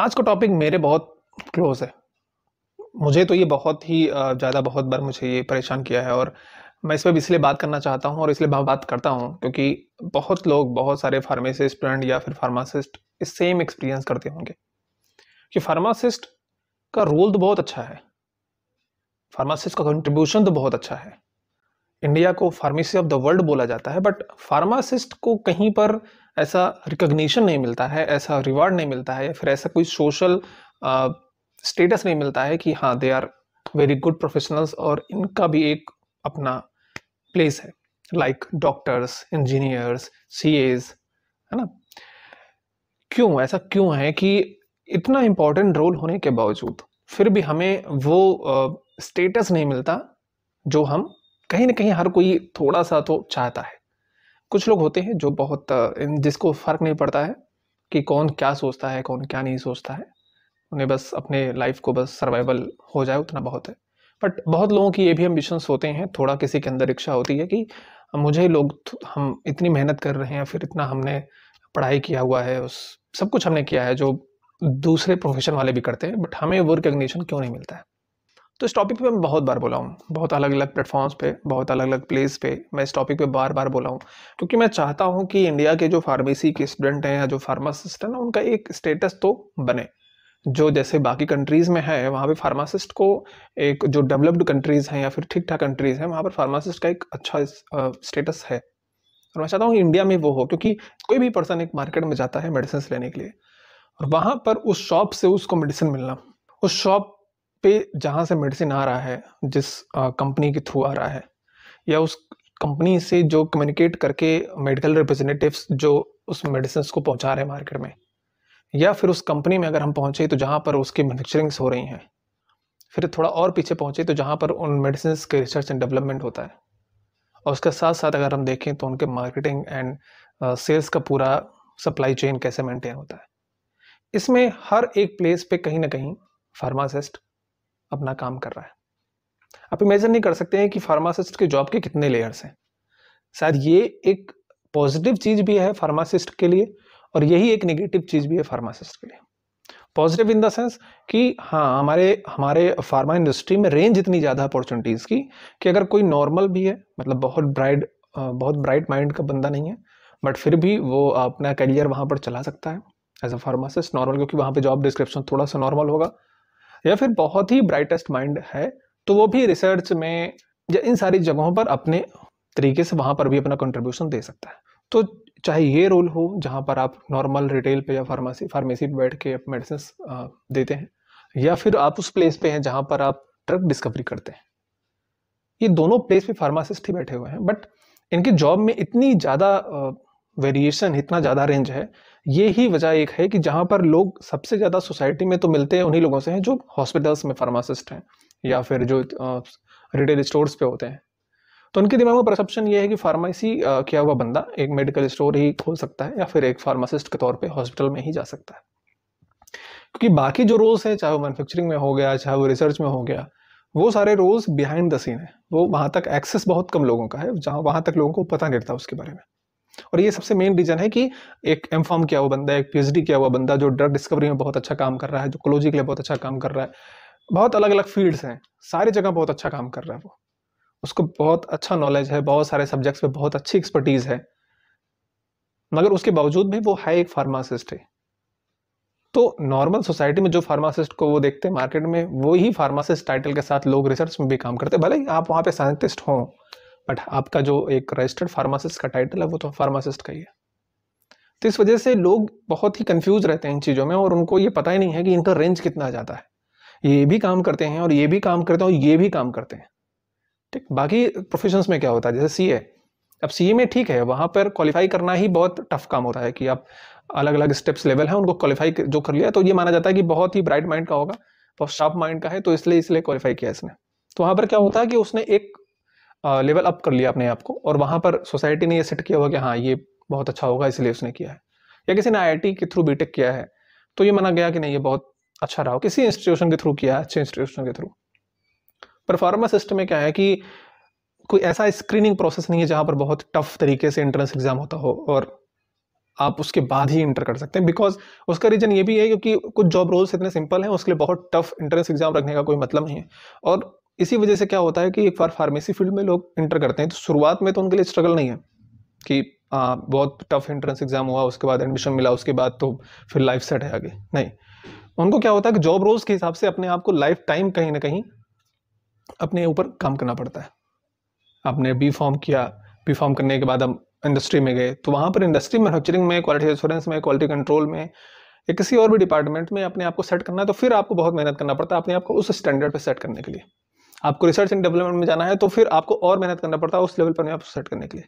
आज का टॉपिक मेरे बहुत क्लोज है मुझे तो ये बहुत ही ज़्यादा बहुत बार मुझे ये परेशान किया है और मैं इस पर इसलिए बात करना चाहता हूँ और इसलिए बात करता हूँ क्योंकि बहुत लोग बहुत सारे फार्मेसिस्ट स्टूडेंट या फिर फार्मासिस्ट इस सेम एक्सपीरियंस करते होंगे कि फार्मासिस्ट का रोल तो बहुत अच्छा है फार्मासिस्ट का कंट्रीब्यूशन तो बहुत अच्छा है इंडिया को फार्मेसी ऑफ द वर्ल्ड बोला जाता है बट फार्मासिस्ट को कहीं पर ऐसा रिकग्निशन नहीं मिलता है ऐसा रिवार्ड नहीं मिलता है या फिर ऐसा कोई सोशल स्टेटस नहीं मिलता है कि हाँ they are very good professionals और इनका भी एक अपना प्लेस है like doctors engineers CAs है ना क्यों ऐसा क्यों है कि इतना इम्पोर्टेंट रोल होने के बावजूद फिर भी हमें वो स्टेटस नहीं मिलता जो हम कहीं ना कहीं हर कोई थोड़ा सा तो चाहता है कुछ लोग होते हैं जो बहुत जिसको फ़र्क नहीं पड़ता है कि कौन क्या सोचता है कौन क्या नहीं सोचता है उन्हें बस अपने लाइफ को बस सर्वाइवल हो जाए उतना बहुत है बट बहुत लोगों की ये भी एम्बिशंस होते हैं थोड़ा किसी के अंदर इच्छा होती है कि मुझे लोग हम इतनी मेहनत कर रहे हैं फिर इतना हमने पढ़ाई किया हुआ है उस सब कुछ हमने किया है जो दूसरे प्रोफेशन वाले भी करते हैं बट हमें वो रिकग्निशन क्यों नहीं मिलता है तो इस टॉपिक पे मैं बहुत बार बोला हूँ बहुत अलग अलग प्लेटफॉर्म्स पे बहुत अलग अलग प्लेस पे मैं इस टॉपिक पे बार बार बोला हूँ क्योंकि मैं चाहता हूँ कि इंडिया के जो फार्मेसी के स्टूडेंट हैं या जो फार्मासिस्ट हैं ना उनका एक स्टेटस तो बने जो जैसे बाकी कंट्रीज़ में है वहाँ पे फार्मासिस्ट को एक जो डेवलप्ड कंट्रीज़ हैं या फिर ठीक ठाक कंट्रीज़ हैं वहाँ पर फार्मासिस्ट का एक अच्छा स्टेटस है और मैं चाहता हूँ इंडिया में वो हो क्योंकि कोई भी पर्सन एक मार्केट में जाता है मेडिसिन लेने के लिए और वहाँ पर उस शॉप से उसको मेडिसिन मिलना उस शॉप पे जहाँ से मेडिसिन आ रहा है जिस कंपनी के थ्रू आ रहा है या उस कंपनी से जो कम्युनिकेट करके मेडिकल रिप्रेजेंटेटिव्स जो उस मेडिसिन को पहुँचा रहे हैं मार्केट में या फिर उस कंपनी में अगर हम पहुँचे तो जहाँ पर उसकी मैनुफेक्चरिंग्स हो रही हैं फिर थोड़ा और पीछे पहुँचे तो जहाँ पर उन मेडिसिन के रिसर्च एंड डेवलपमेंट होता है और उसके साथ साथ अगर हम देखें तो उनके मार्केटिंग एंड सेल्स का पूरा सप्लाई चेन कैसे मेंटेन होता है इसमें हर एक प्लेस पे कहीं ना कहीं फार्मासिस्ट अपना काम कर रहा है आप इमेजिन नहीं कर सकते हैं कि फार्मासिस्ट के जॉब के कितने लेयर्स हैं शायद ये एक पॉजिटिव चीज़ भी है फार्मासिस्ट के लिए और यही एक नेगेटिव चीज़ भी है फार्मासिस्ट के लिए पॉजिटिव इन द सेंस कि हाँ हमारे हमारे फार्मा इंडस्ट्री में रेंज इतनी ज़्यादा अपॉर्चुनिटीज़ की कि अगर कोई नॉर्मल भी है मतलब बहुत ब्राइट बहुत ब्राइट माइंड का बंदा नहीं है बट फिर भी वो अपना करियर वहाँ पर चला सकता है एज अ फार्मासिस्ट नॉर्मल क्योंकि वहाँ पे जॉब डिस्क्रिप्शन थोड़ा सा नॉर्मल होगा या फिर बहुत ही ब्राइटेस्ट माइंड है तो वो भी रिसर्च में या इन सारी जगहों पर अपने तरीके से वहां पर भी अपना कंट्रीब्यूशन दे सकता है तो चाहे ये रोल हो जहाँ पर आप नॉर्मल रिटेल पे या फार्मेसी फार्मेसी पे बैठ के आप मेडिसिन देते हैं या फिर आप उस प्लेस पे हैं जहाँ पर आप ड्रग डिस्कवरी करते हैं ये दोनों प्लेस पे फार्मासिस्ट ही बैठे हुए हैं बट इनके जॉब में इतनी ज़्यादा वेरिएशन इतना ज़्यादा रेंज है ये ही वजह एक है कि जहाँ पर लोग सबसे ज़्यादा सोसाइटी में तो मिलते हैं उन्हीं लोगों से हैं जो हॉस्पिटल्स में फार्मासिस्ट हैं या फिर जो रिटेल स्टोर्स पे होते हैं तो उनके दिमाग में परसेप्शन ये है कि फार्मेसी किया हुआ बंदा एक मेडिकल स्टोर ही खोल सकता है या फिर एक फार्मासिस्ट के तौर पर हॉस्पिटल में ही जा सकता है क्योंकि बाकी जो रोल्स हैं चाहे वो मैनुफेक्चरिंग में हो गया चाहे वो रिसर्च में हो गया वो सारे रोल्स बिहाइंड द सीन है वो वहाँ तक एक्सेस बहुत कम लोगों का है जहाँ वहाँ तक लोगों को पता नहीं रहता उसके बारे में और ये सबसे मेन रीज़न है कि एक एम फॉर्म किया हुआ बंदा एक पीएचडी किया हुआ बंदा जो ड्रग डिस्कवरी में बहुत अच्छा काम कर रहा है जो कोलोजी के लिए बहुत अच्छा काम कर रहा है बहुत अलग अलग फील्ड्स हैं सारी जगह बहुत अच्छा काम कर रहा है वो उसको बहुत अच्छा नॉलेज है बहुत सारे सब्जेक्ट्स पे बहुत अच्छी एक्सपर्टीज़ है मगर उसके बावजूद भी वो है एक फार्मासिस्ट है तो नॉर्मल सोसाइटी में जो फार्मासिस्ट को वो देखते हैं मार्केट में वो ही फार्मासिस्ट टाइटल के साथ लोग रिसर्च में भी काम करते हैं भले ही आप वहाँ पे साइंटिस्ट हों बट आपका जो एक रजिस्टर्ड फार्मासिस्ट का टाइटल है वो तो फार्मासिस्ट का ही है तो इस वजह से लोग बहुत ही कंफ्यूज रहते हैं इन चीज़ों में और उनको ये पता ही नहीं है कि इनका रेंज कितना जाता है ये भी काम करते हैं और ये भी काम करते हैं और ये भी काम करते हैं ठीक बाकी प्रोफेशंस में क्या होता है जैसे सी अब सी में ठीक है वहाँ पर क्वालिफाई करना ही बहुत टफ काम होता है कि आप अलग अलग स्टेप्स लेवल हैं उनको क्वालिफाई जो कर लिया तो ये माना जाता है कि बहुत ही ब्राइट माइंड का होगा बहुत शार्प माइंड का है तो इसलिए इसलिए क्वालिफाई किया इसने तो वहाँ पर क्या होता है कि उसने एक लेवल अप कर लिया अपने आप को और वहाँ पर सोसाइटी ने ये सेट किया हुआ कि हाँ ये बहुत अच्छा होगा इसलिए उसने किया है या किसी ने आई के थ्रू बी किया है तो ये माना गया कि नहीं ये बहुत अच्छा रहा हो किसी इंस्टीट्यूशन के थ्रू किया है अच्छे इंस्टीट्यूशन के थ्रू पर फार्मा सिस्टम में क्या है कि कोई ऐसा स्क्रीनिंग प्रोसेस नहीं है जहाँ पर बहुत टफ तरीके से एंट्रेंस एग्जाम होता हो और आप उसके बाद ही इंटर कर सकते हैं बिकॉज उसका रीज़न ये भी है क्योंकि कुछ जॉब रोल्स इतने सिंपल हैं उसके लिए बहुत टफ एंट्रेंस एग्जाम रखने का कोई मतलब नहीं है और इसी वजह से क्या होता है कि एक बार फार्मेसी फील्ड में लोग इंटर करते हैं तो शुरुआत में तो उनके लिए स्ट्रगल नहीं है कि आ, बहुत टफ एंट्रेंस एग्ज़ाम हुआ उसके बाद एडमिशन मिला उसके बाद तो फिर लाइफ सेट है आगे नहीं उनको क्या होता है कि जॉब रोज़ के हिसाब से अपने आप को लाइफ टाइम कहीं ना कहीं अपने ऊपर काम करना पड़ता है आपने बी फॉर्म किया बी फॉर्म करने के बाद हम इंडस्ट्री में गए तो वहाँ पर इंडस्ट्री मैनुफैक्चरिंग में क्वालिटी एश्योरेंस में क्वालिटी कंट्रोल में या किसी और भी डिपार्टमेंट में अपने आप को सेट करना है तो फिर आपको बहुत मेहनत करना पड़ता है अपने आप को उस स्टैंडर्ड पर सेट करने के लिए आपको रिसर्च एंड डेवलपमेंट में जाना है तो फिर आपको और मेहनत करना पड़ता है उस लेवल पर आप सेट करने के लिए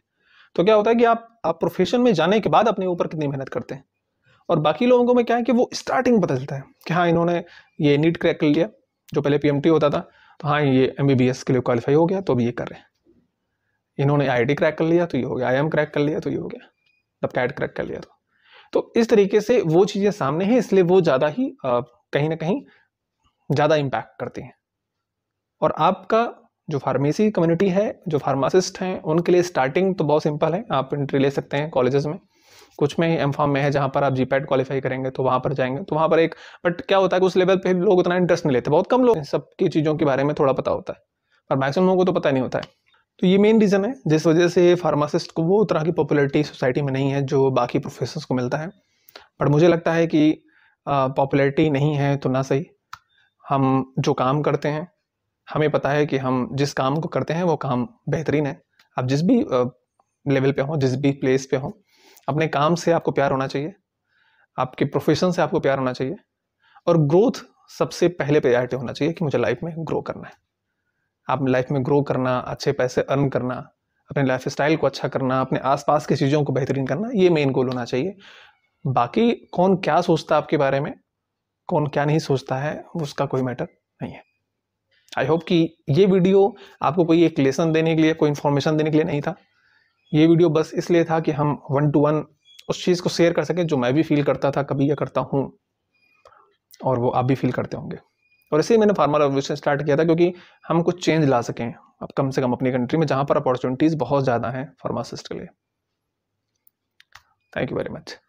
तो क्या होता है कि आप आप प्रोफेशन में जाने के बाद अपने ऊपर कितनी मेहनत करते हैं और बाकी लोगों को में क्या है कि वो स्टार्टिंग पता चलता है कि हाँ इन्होंने ये नीट क्रैक कर लिया जो पहले पी होता था तो हाँ ये एम के लिए क्वालिफाई हो गया तो अभी ये कर रहे हैं इन्होंने आई क्रैक कर लिया तो ये हो गया आई क्रैक कर लिया तो ये हो गया तब कैट क्रैक कर लिया तो तो इस तरीके से वो चीज़ें सामने हैं इसलिए वो ज़्यादा ही कहीं ना कहीं ज़्यादा इम्पैक्ट करती हैं और आपका जो फार्मेसी कम्युनिटी है जो फार्मासिस्ट हैं उनके लिए स्टार्टिंग तो बहुत सिंपल है आप एंट्री ले सकते हैं कॉलेजेस में कुछ में एम फॉर्म में है जहाँ पर आप जी पैड क्वालिफाई करेंगे तो वहाँ पर जाएंगे तो वहाँ पर एक बट क्या होता है कि उस लेवल पे लोग उतना इंटरेस्ट नहीं लेते बहुत कम लोग सबकी चीज़ों के बारे में थोड़ा पता होता है और मैक्सिमम लोगों को तो पता नहीं होता है तो ये मेन रीज़न है जिस वजह से फार्मासिस्ट को वो तरह की पॉपुलरिटी सोसाइटी में नहीं है जो बाकी प्रोफेसर्स को मिलता है बट मुझे लगता है कि पॉपुलरिटी नहीं है तो ना सही हम जो काम करते हैं हमें पता है कि हम जिस काम को करते हैं वो काम बेहतरीन है आप जिस भी लेवल पे हों जिस भी प्लेस पे हों अपने काम से आपको प्यार होना चाहिए आपके प्रोफेशन से आपको प्यार होना चाहिए और ग्रोथ सबसे पहले प्रायोरिटी होना चाहिए कि मुझे लाइफ में ग्रो करना है आप लाइफ में ग्रो करना अच्छे पैसे अर्न करना अपने लाइफ स्टाइल को अच्छा करना अपने आसपास की चीज़ों को बेहतरीन करना ये मेन गोल होना चाहिए बाकी कौन क्या सोचता है आपके बारे में कौन क्या नहीं सोचता है उसका कोई मैटर नहीं है आई होप कि ये वीडियो आपको कोई एक लेसन देने के लिए कोई इन्फॉर्मेशन देने के लिए नहीं था ये वीडियो बस इसलिए था कि हम वन टू वन उस चीज़ को शेयर कर सकें जो मैं भी फील करता था कभी या करता हूँ और वो आप भी फील करते होंगे और इसलिए मैंने फार्मा रेवोल्यूशन स्टार्ट किया था क्योंकि हम कुछ चेंज ला सकें अब कम से कम अपनी कंट्री में जहाँ पर अपॉर्चुनिटीज़ बहुत ज़्यादा हैं फार्मासिस्ट के लिए थैंक यू वेरी मच